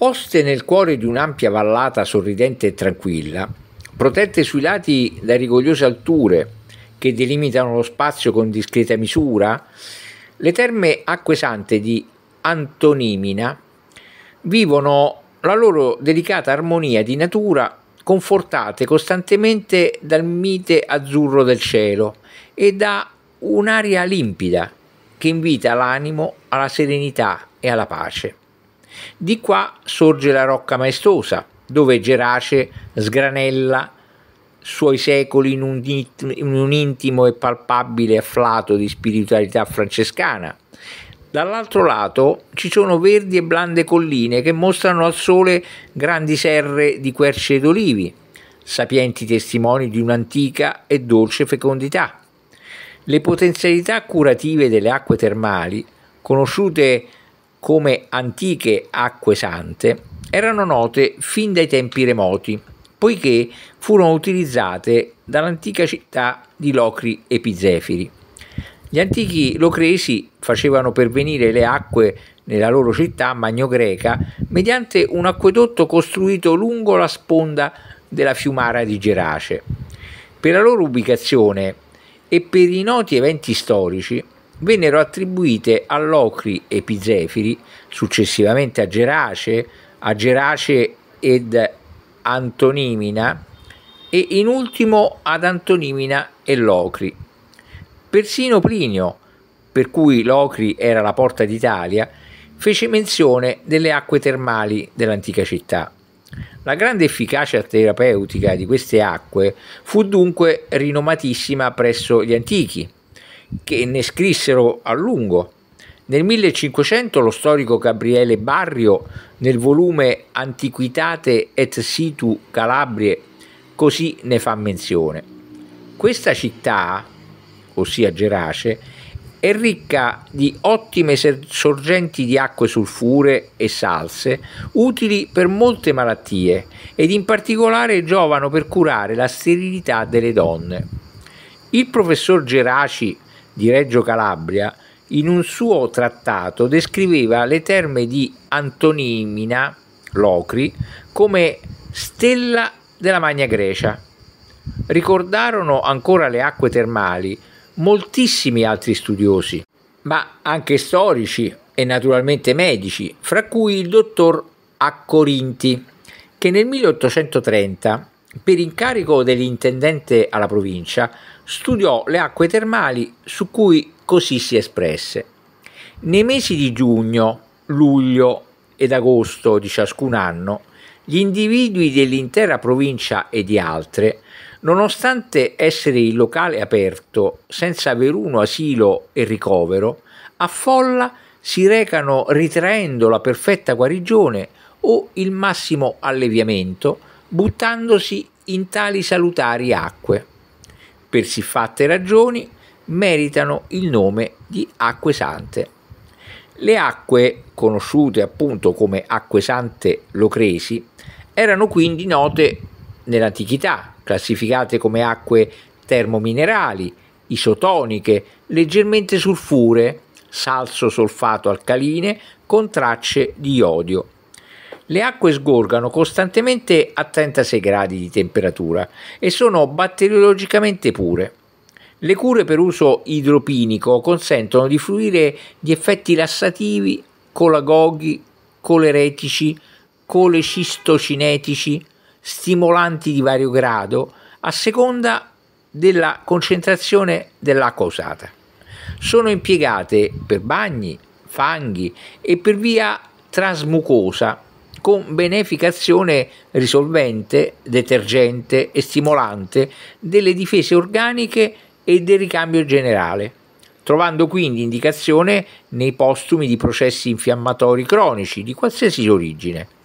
Poste nel cuore di un'ampia vallata sorridente e tranquilla, protette sui lati da rigogliose alture che delimitano lo spazio con discreta misura, le terme acque sante di Antonimina vivono la loro delicata armonia di natura confortate costantemente dal mite azzurro del cielo e da un'aria limpida che invita l'animo alla serenità e alla pace. Di qua sorge la Rocca Maestosa, dove Gerace sgranella suoi secoli in un, in un intimo e palpabile afflato di spiritualità francescana. Dall'altro lato ci sono verdi e blande colline che mostrano al sole grandi serre di querce ed olivi, sapienti testimoni di un'antica e dolce fecondità. Le potenzialità curative delle acque termali, conosciute come antiche acque sante erano note fin dai tempi remoti, poiché furono utilizzate dall'antica città di Locri e Pizefiri. Gli antichi locresi facevano pervenire le acque nella loro città magno-greca mediante un acquedotto costruito lungo la sponda della fiumara di Gerace. Per la loro ubicazione e per i noti eventi storici, vennero attribuite a Locri e Pisefiri, successivamente a Gerace, a Gerace ed Antonimina e in ultimo ad Antonimina e Locri. Persino Plinio, per cui Locri era la porta d'Italia, fece menzione delle acque termali dell'antica città. La grande efficacia terapeutica di queste acque fu dunque rinomatissima presso gli antichi che ne scrissero a lungo. Nel 1500 lo storico Gabriele Barrio, nel volume Antiquitate et situ Calabrie, così ne fa menzione. Questa città, ossia Gerace, è ricca di ottime sorgenti di acque sulfure e salse utili per molte malattie ed in particolare giovano per curare la sterilità delle donne. Il professor Geraci di Reggio Calabria, in un suo trattato descriveva le terme di Antonimina Locri come stella della Magna Grecia. Ricordarono ancora le acque termali moltissimi altri studiosi, ma anche storici e naturalmente medici, fra cui il dottor Accorinti, che nel 1830, per incarico dell'intendente alla provincia, studiò le acque termali su cui così si espresse. Nei mesi di giugno, luglio ed agosto di ciascun anno, gli individui dell'intera provincia e di altre, nonostante essere il locale aperto, senza veruno asilo e ricovero, a folla si recano ritraendo la perfetta guarigione o il massimo alleviamento, buttandosi in tali salutari acque per siffatte ragioni meritano il nome di acque sante. Le acque, conosciute appunto come acque sante locresi, erano quindi note nell'antichità, classificate come acque termominerali, isotoniche, leggermente sulfure, salso solfato alcaline con tracce di iodio. Le acque sgorgano costantemente a 36 gradi di temperatura e sono batteriologicamente pure. Le cure per uso idropinico consentono di fruire di effetti lassativi, colagoghi, coleretici, colecistocinetici, stimolanti di vario grado, a seconda della concentrazione dell'acqua usata. Sono impiegate per bagni, fanghi e per via trasmucosa con beneficazione risolvente, detergente e stimolante delle difese organiche e del ricambio generale, trovando quindi indicazione nei postumi di processi infiammatori cronici di qualsiasi origine.